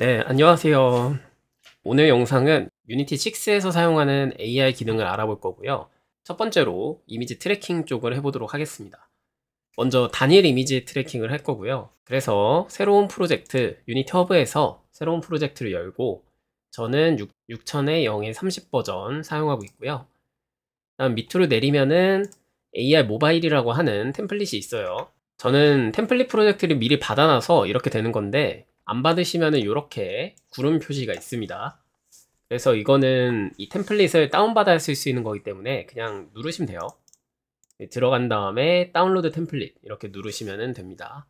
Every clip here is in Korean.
네, 안녕하세요. 오늘 영상은 유니티 6에서 사용하는 AI 기능을 알아볼 거고요. 첫 번째로 이미지 트래킹 쪽을 해보도록 하겠습니다. 먼저 단일 이미지 트래킹을 할 거고요. 그래서 새로운 프로젝트, 유니티 허브에서 새로운 프로젝트를 열고 저는 6, 6 0 0 0에 0의 30 버전 사용하고 있고요. 다음 밑으로 내리면은 AI 모바일이라고 하는 템플릿이 있어요. 저는 템플릿 프로젝트를 미리 받아놔서 이렇게 되는 건데 안 받으시면은 이렇게 구름 표시가 있습니다. 그래서 이거는 이 템플릿을 다운받아 쓸 수 있는 거기 때문에 그냥 누르시면 돼요. 네, 들어간 다음에 다운로드 템플릿 이렇게 누르시면 됩니다.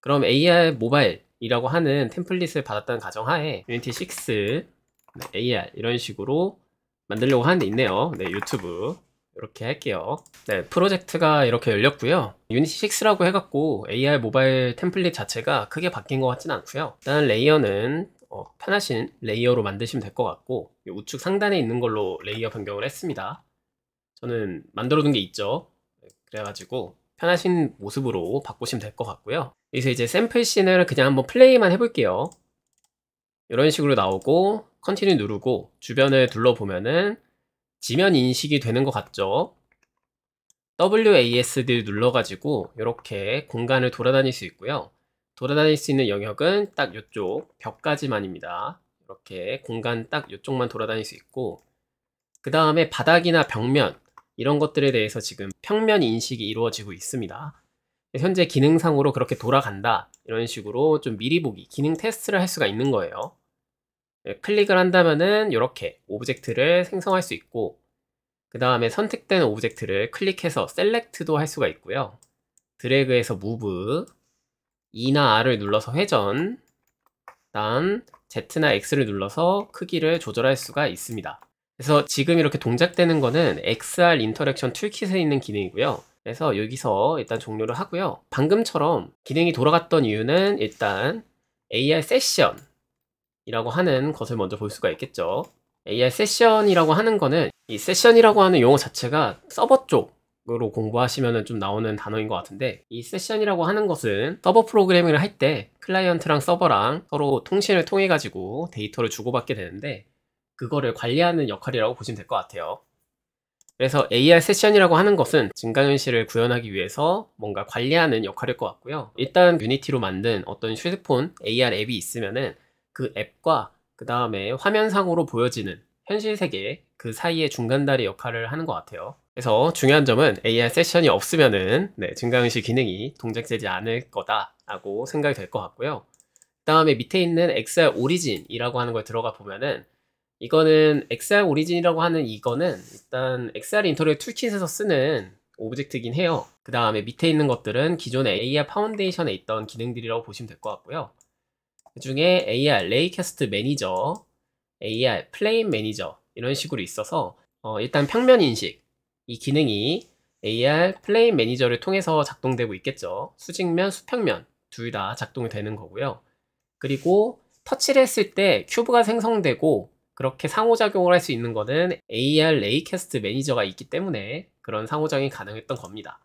그럼 AR 모바일이라고 하는 템플릿을 받았다는 가정하에 Unity 6 AR 이런 식으로 만들려고 하는데 있네요. 네, 유튜브 이렇게 할게요. 네, 프로젝트가 이렇게 열렸고요. 유니티 6라고 해갖고 AR 모바일 템플릿 자체가 크게 바뀐 것 같진 않고요. 일단 레이어는 어, 편하신 레이어로 만드시면 될 것 같고 우측 상단에 있는 걸로 레이어 변경을 했습니다. 저는 만들어둔 게 있죠. 네, 그래가지고 편하신 모습으로 바꾸시면 될 것 같고요. 여기서 이제 샘플 씬을 그냥 한번 플레이만 해볼게요. 이런 식으로 나오고 컨티뉴 누르고 주변을 둘러보면은 지면 인식이 되는 것 같죠? WASD 눌러가지고 이렇게 공간을 돌아다닐 수 있고요. 돌아다닐 수 있는 영역은 딱 이쪽 벽까지만입니다. 이렇게 공간 딱 이쪽만 돌아다닐 수 있고 그 다음에 바닥이나 벽면 이런 것들에 대해서 지금 평면 인식이 이루어지고 있습니다. 현재 기능상으로 그렇게 돌아간다 이런 식으로 좀 미리 보기 기능 테스트를 할 수가 있는 거예요. 예, 클릭을 한다면은 이렇게 오브젝트를 생성할 수 있고 그 다음에 선택된 오브젝트를 클릭해서 셀렉트도 할 수가 있고요. 드래그해서 무브, E나 R을 눌러서 회전, 난 Z나 X를 눌러서 크기를 조절할 수가 있습니다. 그래서 지금 이렇게 동작되는 거는 XR 인터랙션 툴킷에 있는 기능이고요. 그래서 여기서 일단 종료를 하고요. 방금처럼 기능이 돌아갔던 이유는 일단 AR 세션 이라고 하는 것을 먼저 볼 수가 있겠죠. AI 세션이라고 하는 거는 이 세션이라고 하는 용어 자체가 서버 쪽으로 공부하시면 좀 나오는 단어인 것 같은데 이 세션이라고 하는 것은 서버 프로그래밍을 할 때 클라이언트랑 서버랑 서로 통신을 통해 가지고 데이터를 주고받게 되는데 그거를 관리하는 역할이라고 보시면 될 것 같아요. 그래서 AR 세션이라고 하는 것은 증강현실을 구현하기 위해서 뭔가 관리하는 역할일 것 같고요. 일단 유니티로 만든 어떤 휴대폰 AR 앱이 있으면은 그 앱과 그 다음에 화면상으로 보여지는 현실 세계 그 사이의 중간다리 역할을 하는 것 같아요. 그래서 중요한 점은 AI 세션이 없으면은 네, 증강현실 기능이 동작되지 않을 거다라고 생각이 될 것 같고요. 그 다음에 밑에 있는 XR 오리진이라고 하는 걸 들어가 보면은 이거는 XR 오리진이라고 하는 이거는 일단 XR 인터넷 툴킷에서 쓰는 오브젝트긴 해요. 그 다음에 밑에 있는 것들은 기존의 a i 파운데이션에 있던 기능들이라고 보시면 될 것 같고요. 그 중에 AR, 레이캐스트 매니저, AR, 플레임 매니저 이런 식으로 있어서 어, 일단 평면 인식 이 기능이 AR 플레임 매니저를 통해서 작동되고 있겠죠. 수직면, 수평면 둘 다 작동이 되는 거고요. 그리고 터치를 했을 때 큐브가 생성되고 그렇게 상호작용을 할 수 있는 것은 AR 레이캐스트 매니저가 있기 때문에 그런 상호작용이 가능했던 겁니다.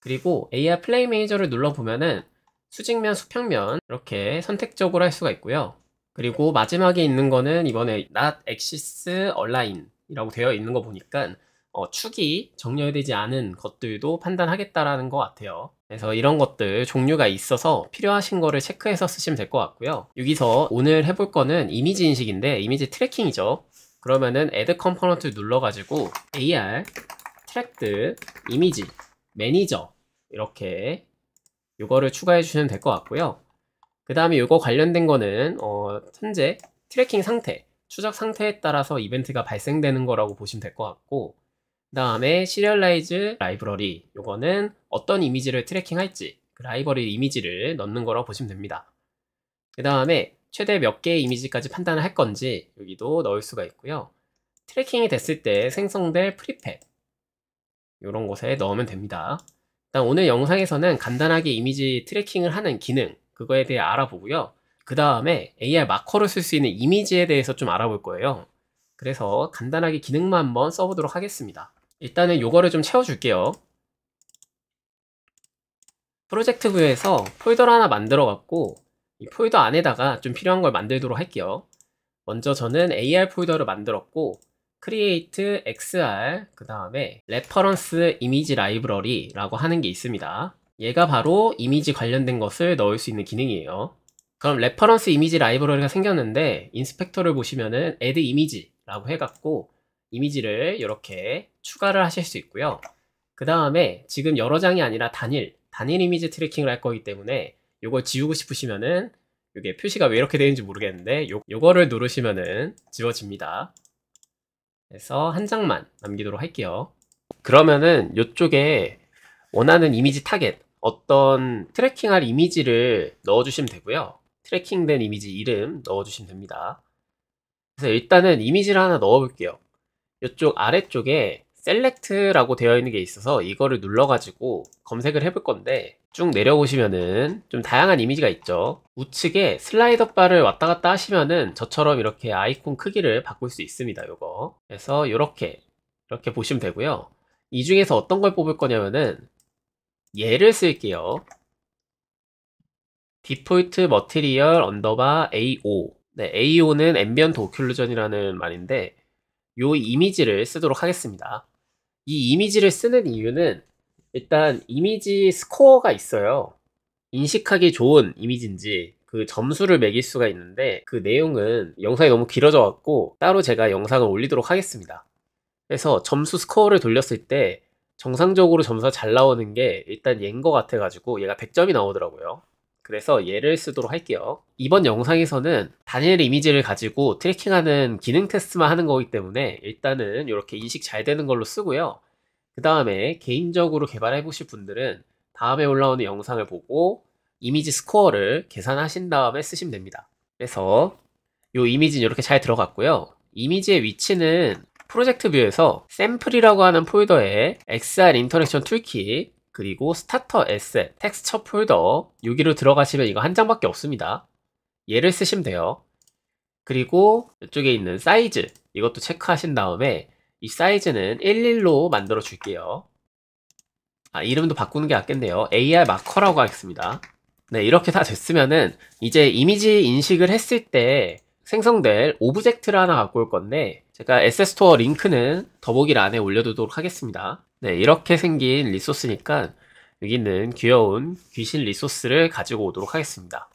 그리고 AR 플레이 매니저를 눌러보면은 수직면, 수평면 이렇게 선택적으로 할 수가 있고요. 그리고 마지막에 있는 거는 이번에 not axis align 이라고 되어 있는 거 보니까 어, 축이 정렬되지 않은 것들도 판단하겠다라는 것 같아요. 그래서 이런 것들 종류가 있어서 필요하신 거를 체크해서 쓰시면 될 것 같고요. 여기서 오늘 해볼 거는 이미지 인식인데 이미지 트래킹이죠. 그러면은 add component 눌러가지고 AR, Tracked, Image, Manager 이렇게 이거를 추가해 주시면 될 것 같고요. 그 다음에 이거 관련된 거는 어, 현재 트래킹 상태, 추적 상태에 따라서 이벤트가 발생되는 거라고 보시면 될 것 같고 그 다음에 시리얼라이즈 라이브러리 이거는 어떤 이미지를 트래킹할지 그 라이브러리 이미지를 넣는 거라고 보시면 됩니다. 그 다음에 최대 몇 개의 이미지까지 판단을 할 건지 여기도 넣을 수가 있고요. 트래킹이 됐을 때 생성될 프리펫 이런 곳에 넣으면 됩니다. 오늘 영상에서는 간단하게 이미지 트래킹을 하는 기능 그거에 대해 알아보고요. 그 다음에 AR 마커를쓸 수 있는 이미지에 대해서 좀 알아볼 거예요. 그래서 간단하게 기능만 한번 써보도록 하겠습니다. 일단은 요거를 좀 채워줄게요. 프로젝트 뷰에서 폴더를 하나 만들어 갖고 이 폴더 안에다가 좀 필요한 걸 만들도록 할게요. 먼저 저는 AR 폴더를 만들었고 create xr 그 다음에 레퍼런스 이미지 라이브러리 라고 하는 게 있습니다. 얘가 바로 이미지 관련된 것을 넣을 수 있는 기능이에요. 그럼 레퍼런스 이미지 라이브러리가 생겼는데 인스펙터를 보시면은 add 이미지라고 해갖고 이미지를 이렇게 추가를 하실 수 있고요. 그 다음에 지금 여러 장이 아니라 단일 단일 이미지 트래킹을 할 거기 때문에 이걸 지우고 싶으시면은 이게 표시가 왜 이렇게 되는지 모르겠는데 요, 요거를 누르시면은 지워집니다. 그래서 한 장만 남기도록 할게요. 그러면은 이쪽에 원하는 이미지 타겟, 어떤 트래킹할 이미지를 넣어주시면 되고요. 트래킹된 이미지 이름 넣어주시면 됩니다. 그래서 일단은 이미지를 하나 넣어볼게요. 이쪽 아래쪽에 셀렉트라고 되어 있는 게 있어서 이거를 눌러가지고 검색을 해 볼 건데 쭉 내려오시면은 좀 다양한 이미지가 있죠 우측에 슬라이더 바를 왔다 갔다 하시면은 저처럼 이렇게 아이콘 크기를 바꿀 수 있습니다 요거 그래서 이렇게 이렇게 보시면 되고요 이 중에서 어떤 걸 뽑을 거냐면은 얘를 쓸게요 디폴트 머티리얼 언더바 AO 네, AO는 앰비언트 오큘루전이라는 말인데 요 이미지를 쓰도록 하겠습니다 이 이미지를 쓰는 이유는 일단 이미지 스코어가 있어요. 인식하기 좋은 이미지인지 그 점수를 매길 수가 있는데 그 내용은 영상이 너무 길어져 갖고 따로 제가 영상을 올리도록 하겠습니다. 그래서 점수 스코어를 돌렸을 때 정상적으로 점수가 잘 나오는 게 일단 얘인 것 같아가지고 얘가 100점이 나오더라고요. 그래서 얘를 쓰도록 할게요. 이번 영상에서는 단일 이미지를 가지고 트래킹하는 기능 테스트만 하는 거기 때문에 일단은 이렇게 인식 잘 되는 걸로 쓰고요. 그 다음에 개인적으로 개발해 보실 분들은 다음에 올라오는 영상을 보고 이미지 스코어를 계산하신 다음에 쓰시면 됩니다. 그래서 이 이미지는 이렇게 잘 들어갔고요. 이미지의 위치는 프로젝트 뷰에서 샘플이라고 하는 폴더에 XR 인터랙션 툴킷 그리고 스타터 에셋, 텍스처 폴더 여기로 들어가시면 이거 한 장밖에 없습니다. 얘를 쓰시면 돼요. 그리고 이쪽에 있는 사이즈 이것도 체크하신 다음에 이 사이즈는 11로 만들어 줄게요. 아, 이름도 바꾸는 게 낫겠네요. AR 마커라고 하겠습니다. 네, 이렇게 다 됐으면은 이제 이미지 인식을 했을 때 생성될 오브젝트를 하나 갖고 올 건데 제가 에세스토어 링크는 더보기란에 올려두도록 하겠습니다. 네, 이렇게 생긴 리소스니까 여기 는 귀여운 귀신 리소스를 가지고 오도록 하겠습니다.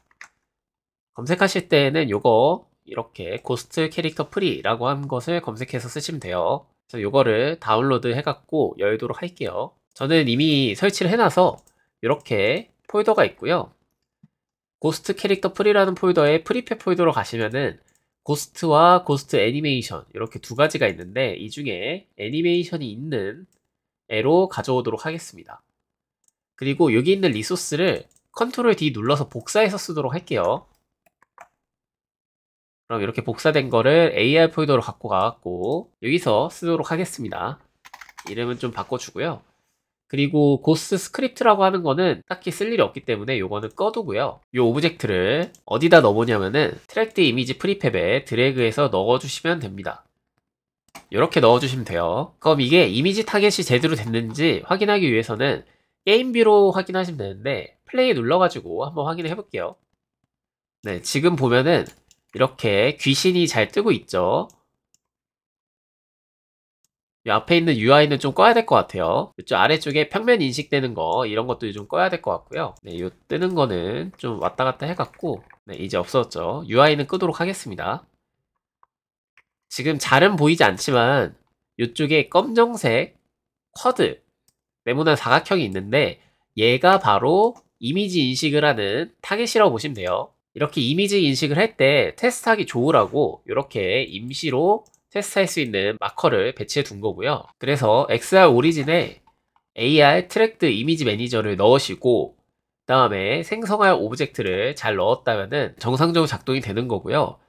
검색하실 때는 요거 이렇게 고스트 캐릭터 프리라고 한 것을 검색해서 쓰시면 돼요. 그래서 요거를 다운로드 해갖고 열도록 할게요. 저는 이미 설치를 해놔서 이렇게 폴더가 있고요. 고스트 캐릭터 프리라는 폴더에 프리패 폴더로 가시면은 고스트와 고스트 애니메이션 이렇게 두 가지가 있는데 이 중에 애니메이션이 있는 에로 가져오도록 하겠습니다. 그리고 여기 있는 리소스를 컨트롤 D 눌러서 복사해서 쓰도록 할게요. 그럼 이렇게 복사된 거를 AR 폴더로 갖고 가갖고 여기서 쓰도록 하겠습니다. 이름은 좀 바꿔주고요. 그리고 고스 스크립트라고 하는 거는 딱히 쓸 일이 없기 때문에 요거는 꺼두고요. 요 오브젝트를 어디다 넣어보냐면은 트랙드 이미지 프리팹에 드래그해서 넣어주시면 됩니다. 이렇게 넣어주시면 돼요. 그럼 이게 이미지 타겟이 제대로 됐는지 확인하기 위해서는 게임뷰로 확인하시면 되는데 플레이 눌러가지고 한번 확인을 해볼게요. 네, 지금 보면은 이렇게 귀신이 잘 뜨고 있죠. 앞에 있는 UI는 좀 꺼야 될 것 같아요. 이쪽 아래쪽에 평면 인식되는 거 이런 것도 좀 꺼야 될 것 같고요. 네, 이 뜨는 거는 좀 왔다 갔다 해갖고 네, 이제 없어졌죠. UI는 끄도록 하겠습니다. 지금 잘은 보이지 않지만 이쪽에 검정색 쿼드 네모난 사각형이 있는데 얘가 바로 이미지 인식을 하는 타겟이라고 보시면 돼요. 이렇게 이미지 인식을 할 때 테스트하기 좋으라고 이렇게 임시로 테스트할 수 있는 마커를 배치해 둔 거고요. 그래서 XR 오리진에 AR 트랙드 이미지 매니저를 넣으시고 그 다음에 생성할 오브젝트를 잘 넣었다면 정상적으로 작동이 되는 거고요.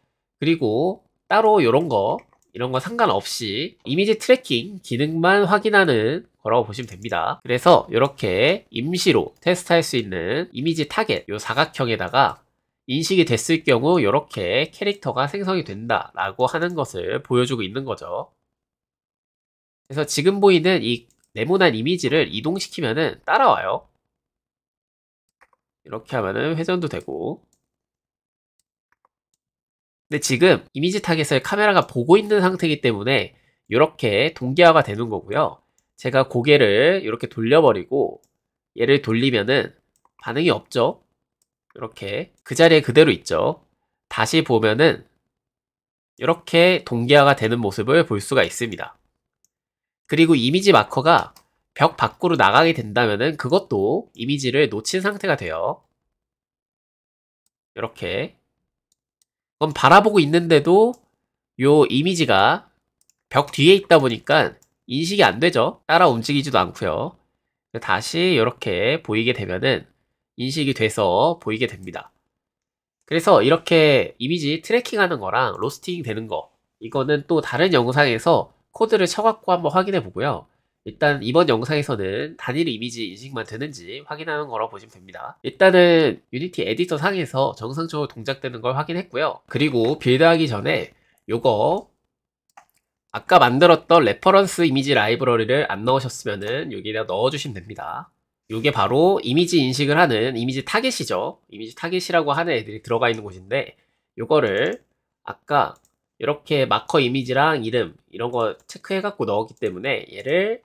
그리고 따로 이런 거 이런 거 상관없이 이미지 트래킹 기능만 확인하는 거라고 보시면 됩니다. 그래서 이렇게 임시로 테스트할 수 있는 이미지 타겟 요 사각형에다가 인식이 됐을 경우 이렇게 캐릭터가 생성이 된다라고 하는 것을 보여주고 있는 거죠. 그래서 지금 보이는 이 네모난 이미지를 이동시키면은 따라와요. 이렇게 하면은 회전도 되고 근데 지금 이미지 타겟을 카메라가 보고 있는 상태이기 때문에 이렇게 동기화가 되는 거고요. 제가 고개를 이렇게 돌려버리고 얘를 돌리면은 반응이 없죠. 이렇게 그 자리에 그대로 있죠. 다시 보면은 이렇게 동기화가 되는 모습을 볼 수가 있습니다. 그리고 이미지 마커가 벽 밖으로 나가게 된다면은 그것도 이미지를 놓친 상태가 돼요. 이렇게 그럼 바라보고 있는데도 요 이미지가 벽 뒤에 있다 보니까 인식이 안 되죠. 따라 움직이지도 않고요. 다시 이렇게 보이게 되면은 인식이 돼서 보이게 됩니다. 그래서 이렇게 이미지 트래킹 하는 거랑 로스팅 되는 거 이거는 또 다른 영상에서 코드를 쳐갖고 한번 확인해 보고요. 일단 이번 영상에서는 단일 이미지 인식만 되는지 확인하는 거라고 보시면 됩니다. 일단은 유니티 에디터 상에서 정상적으로 동작되는 걸 확인했고요. 그리고 빌드하기 전에 요거 아까 만들었던 레퍼런스 이미지 라이브러리를 안 넣으셨으면은 여기에다 넣어주시면 됩니다. 이게 바로 이미지 인식을 하는 이미지 타겟이죠. 이미지 타겟이라고 하는 애들이 들어가 있는 곳인데 요거를 아까 이렇게 마커 이미지랑 이름 이런 거 체크해갖고 넣었기 때문에 얘를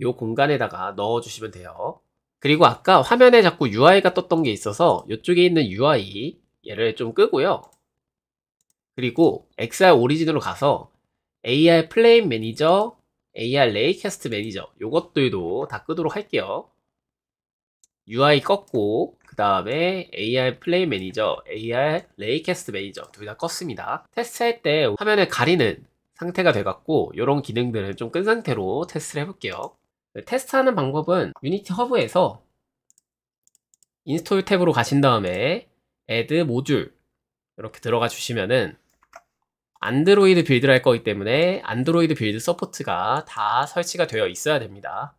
이 공간에다가 넣어주시면 돼요. 그리고 아까 화면에 자꾸 UI가 떴던 게 있어서 이쪽에 있는 UI 얘를 좀 끄고요. 그리고 XR 오리진으로 가서 AR 플레임 매니저, AR 레이캐스트 매니저 요것들도 다 끄도록 할게요. UI 껐고 그 다음에 AR 플레이 매니저, AR 레이캐스트 매니저 둘 다 껐습니다. 테스트할 때 화면을 가리는 상태가 돼갖고 이런 기능들은 좀 끈 상태로 테스트를 해볼게요. 네, 테스트하는 방법은 유니티 허브에서 인스톨 탭으로 가신 다음에 add 모듈 이렇게 들어가 주시면은 안드로이드 빌드를 할 거기 때문에 안드로이드 빌드 서포트가 다 설치가 되어 있어야 됩니다.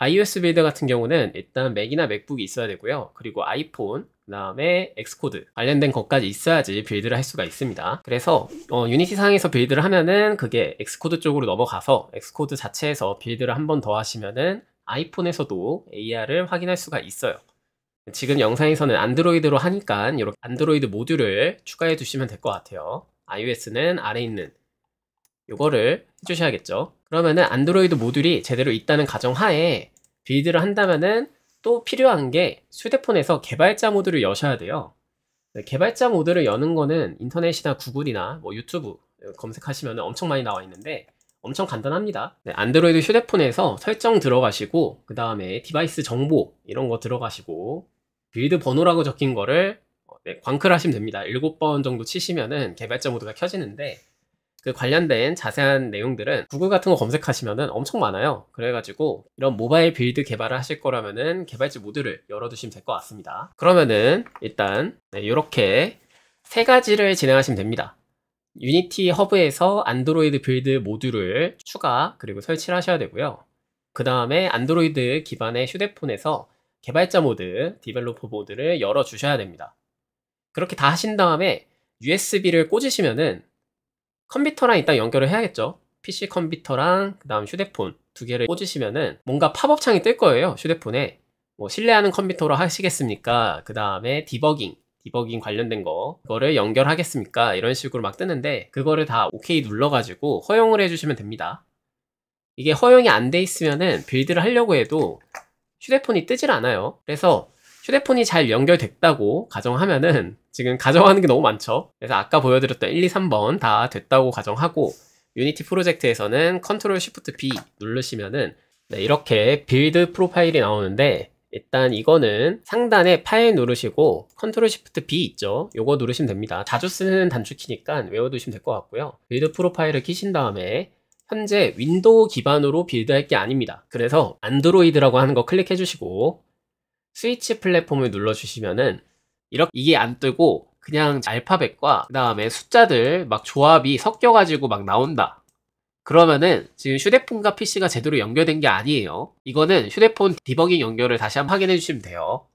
iOS 빌드 같은 경우는 일단 맥이나 맥북이 있어야 되고요. 그리고 아이폰, 그 다음에 엑스코드 관련된 것까지 있어야지 빌드를 할 수가 있습니다 그래서 어, 유니티 상에서 빌드를 하면은 그게 엑스코드 쪽으로 넘어가서 엑스코드 자체에서 빌드를 한 번 더 하시면은 아이폰에서도 AR을 확인할 수가 있어요 지금 영상에서는 안드로이드로 하니까 이렇게 안드로이드 모듈을 추가해 주시면될 것 같아요 iOS는 아래 있는 요거를 해주셔야겠죠 그러면은 안드로이드 모듈이 제대로 있다는 가정하에 빌드를 한다면은 또 필요한 게 휴대폰에서 개발자 모드를 여셔야 돼요. 네, 개발자 모드를 여는 거는 인터넷이나 구글이나 뭐 유튜브 검색하시면 엄청 많이 나와 있는데 엄청 간단합니다. 네, 안드로이드 휴대폰에서 설정 들어가시고 그 다음에 디바이스 정보 이런 거 들어가시고 빌드 번호라고 적힌 거를 어, 네, 광클 하시면 됩니다. 7번 정도 치시면은 개발자 모드가 켜지는데 그 관련된 자세한 내용들은 구글 같은 거검색하시면 엄청 많아요. 그래가지고 이런 모바일 빌드 개발을 하실 거라면은 개발지 모드를 열어두시면 될 것 같습니다. 그러면은 일단 네, 이렇게 세 가지를 진행하시면 됩니다. 유니티 허브에서 안드로이드 빌드 모듈을 추가 그리고 설치를 하셔야 되고요. 그 다음에 안드로이드 기반의 휴대폰에서 개발자 모드, 디벨로퍼 모드를 열어주셔야 됩니다. 그렇게 다 하신 다음에 USB를 꽂으시면은 컴퓨터랑 일단 연결을 해야겠죠. PC 컴퓨터랑 그다음 휴대폰 두 개를 꽂으시면은 뭔가 팝업 창이 뜰 거예요. 휴대폰에 뭐 신뢰하는 컴퓨터로 하시겠습니까? 그다음에 디버깅 디버깅 관련된 거 그거를 연결하겠습니까? 이런 식으로 막 뜨는데 그거를 다 OK 눌러가지고 허용을 해주시면 됩니다. 이게 허용이 안 돼 있으면은 빌드를 하려고 해도 휴대폰이 뜨질 않아요. 그래서 휴대폰이 잘 연결됐다고 가정하면은 지금 가정하는 게 너무 많죠. 그래서 아까 보여드렸던 1, 2, 3번 다 됐다고 가정하고 유니티 프로젝트에서는 컨트롤 쉬프트 B 누르시면은 네, 이렇게 빌드 프로파일이 나오는데 일단 이거는 상단에 파일 누르시고 컨트롤 쉬프트 B 있죠? 요거 누르시면 됩니다. 자주 쓰는 단축키니까 외워두시면 될 것 같고요. 빌드 프로파일을 키신 다음에 현재 윈도우 기반으로 빌드할 게 아닙니다. 그래서 안드로이드라고 하는 거 클릭해 주시고 스위치 플랫폼을 눌러주시면은 이렇게 이게 안 뜨고 그냥 알파벳과 그 다음에 숫자들 막 조합이 섞여가지고 막 나온다. 그러면은 지금 휴대폰과 PC가 제대로 연결된 게 아니에요. 이거는 휴대폰 디버깅 연결을 다시 한번 확인해 주시면 돼요.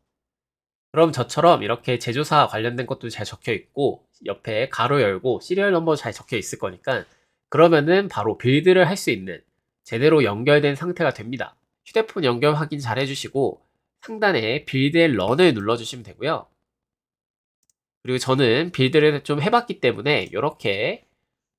그럼 저처럼 이렇게 제조사 관련된 것도 잘 적혀 있고 옆에 가로 열고 시리얼 넘버 잘 적혀 있을 거니까 그러면은 바로 빌드를 할 수 있는 제대로 연결된 상태가 됩니다. 휴대폰 연결 확인 잘 해주시고 상단에 빌드 의 런을 눌러주시면 되고요. 그리고 저는 빌드를 좀 해봤기 때문에 이렇게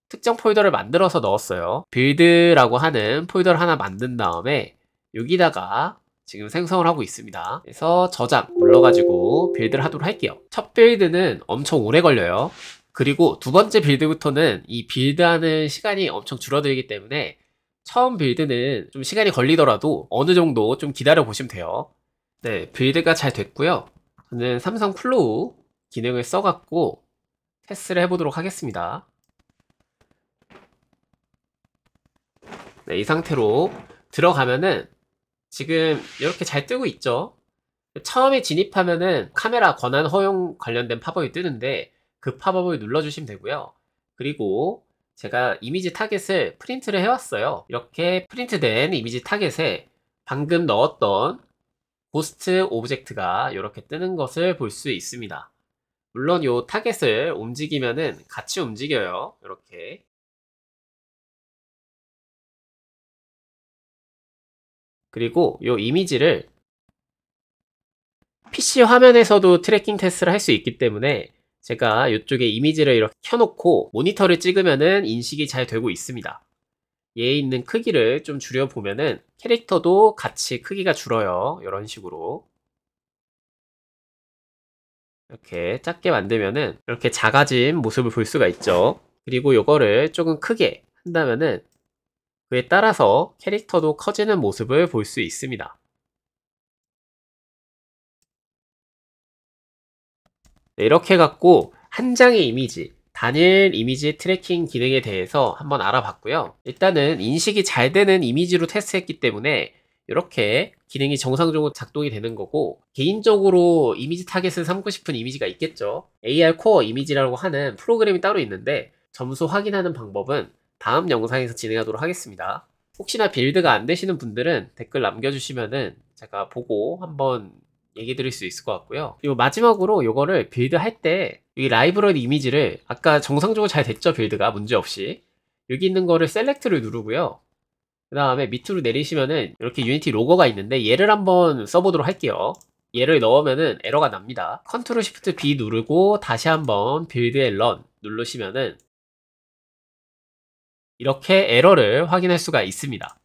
특정 폴더를 만들어서 넣었어요. 빌드라고 하는 폴더를 하나 만든 다음에 여기다가 지금 생성을 하고 있습니다. 그래서 저장 눌러가지고 빌드를 하도록 할게요. 첫 빌드는 엄청 오래 걸려요. 그리고 두 번째 빌드부터는 이 빌드하는 시간이 엄청 줄어들기 때문에 처음 빌드는 좀 시간이 걸리더라도 어느 정도 좀 기다려 보시면 돼요. 네, 빌드가 잘 됐고요. 저는 삼성 플로우 기능을 써갖고 테스트를 해보도록 하겠습니다. 네, 이 상태로 들어가면은 지금 이렇게 잘 뜨고 있죠? 처음에 진입하면은 카메라 권한 허용 관련된 팝업이 뜨는데 그 팝업을 눌러주시면 되고요. 그리고 제가 이미지 타겟을 프린트를 해왔어요. 이렇게 프린트된 이미지 타겟에 방금 넣었던 고스트 오브젝트가 이렇게 뜨는 것을 볼 수 있습니다. 물론 이 타겟을 움직이면은 같이 움직여요. 이렇게. 그리고 이 이미지를 PC 화면에서도 트래킹 테스트를 할 수 있기 때문에 제가 이쪽에 이미지를 이렇게 켜놓고 모니터를 찍으면은 인식이 잘 되고 있습니다. 얘 있는 크기를 좀 줄여보면은 캐릭터도 같이 크기가 줄어요. 이런 식으로. 이렇게 작게 만들면은 이렇게 작아진 모습을 볼 수가 있죠. 그리고 이거를 조금 크게 한다면은 그에 따라서 캐릭터도 커지는 모습을 볼 수 있습니다. 네, 이렇게 갖고 한 장의 이미지, 단일 이미지 트래킹 기능에 대해서 한번 알아봤고요. 일단은 인식이 잘 되는 이미지로 테스트했기 때문에 이렇게 기능이 정상적으로 작동이 되는 거고 개인적으로 이미지 타겟을 삼고 싶은 이미지가 있겠죠. AR 코어 이미지라고 하는 프로그램이 따로 있는데 점수 확인하는 방법은 다음 영상에서 진행하도록 하겠습니다. 혹시나 빌드가 안 되시는 분들은 댓글 남겨주시면은 제가 보고 한번 얘기 드릴 수 있을 것 같고요. 그리고 마지막으로 이거를 빌드 할때 이 라이브러리 이미지를 아까 정상적으로 잘 됐죠 빌드가 문제없이 여기 있는 거를 셀렉트를 누르고요. 그 다음에 밑으로 내리시면은 이렇게 유니티 로고가 있는데 얘를 한번 써보도록 할게요. 얘를 넣으면은 에러가 납니다. 컨트롤 시프트 B 누르고 다시 한번 빌드 앤런 누르시면은 이렇게 에러를 확인할 수가 있습니다.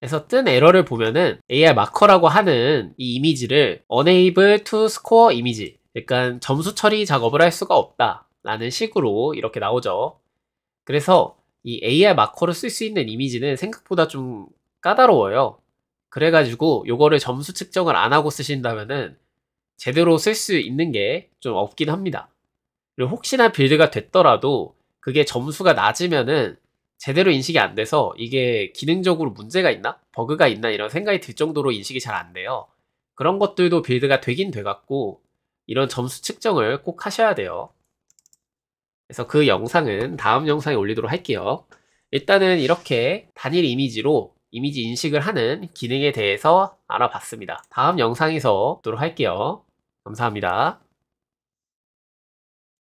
에서 뜬 에러를 보면은 AI 마커라고 하는 이 이미지를 enable to score 이미지 그러니까 점수 처리 작업을 할 수가 없다 라는 식으로 이렇게 나오죠 그래서 이 AI 마커를쓸 수 있는 이미지는 생각보다 좀 까다로워요 그래가지고 요거를 점수 측정을 안 하고 쓰신다면은 제대로 쓸 수 있는 게 좀 없긴 합니다 그리고 혹시나 빌드가 됐더라도 그게 점수가 낮으면은 제대로 인식이 안 돼서 이게 기능적으로 문제가 있나? 버그가 있나? 이런 생각이 들 정도로 인식이 잘 안 돼요. 그런 것들도 빌드가 되긴 돼갖고 이런 점수 측정을 꼭 하셔야 돼요. 그래서 그 영상은 다음 영상에 올리도록 할게요. 일단은 이렇게 단일 이미지로 이미지 인식을 하는 기능에 대해서 알아봤습니다. 다음 영상에서 보도록 할게요. 감사합니다.